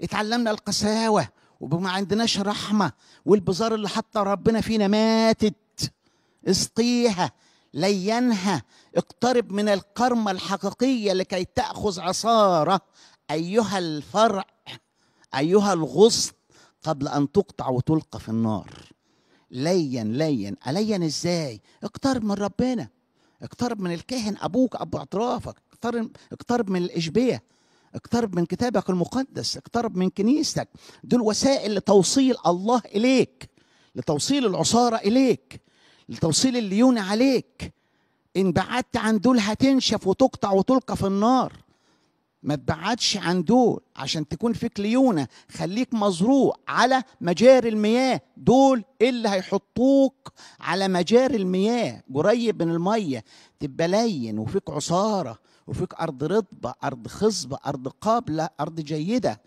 اتعلمنا القساوه وما عندناش رحمه والبزار اللي حطها ربنا فينا ماتت اسقيها لينها اقترب من القرمه الحقيقيه لكي تاخذ عصاره ايها الفرع ايها الغصن قبل ان تقطع وتلقى في النار لين لين الين ازاي اقترب من ربنا اقترب من الكاهن ابوك ابو اعترافك اقترب اقترب من الاشبيه اقترب من كتابك المقدس اقترب من كنيستك دول وسائل لتوصيل الله إليك لتوصيل العصارة إليك لتوصيل الليون عليك إن بعدت عن دول هتنشف وتقطع وتلقى في النار ما تبعدش عن دول عشان تكون فيك ليونة خليك مزروع على مجاري المياه دول اللي هيحطوك على مجاري المياه قريب من المية تبقى لين وفيك عصارة وفيك ارض رطبه ارض خصبه ارض قابله ارض جيده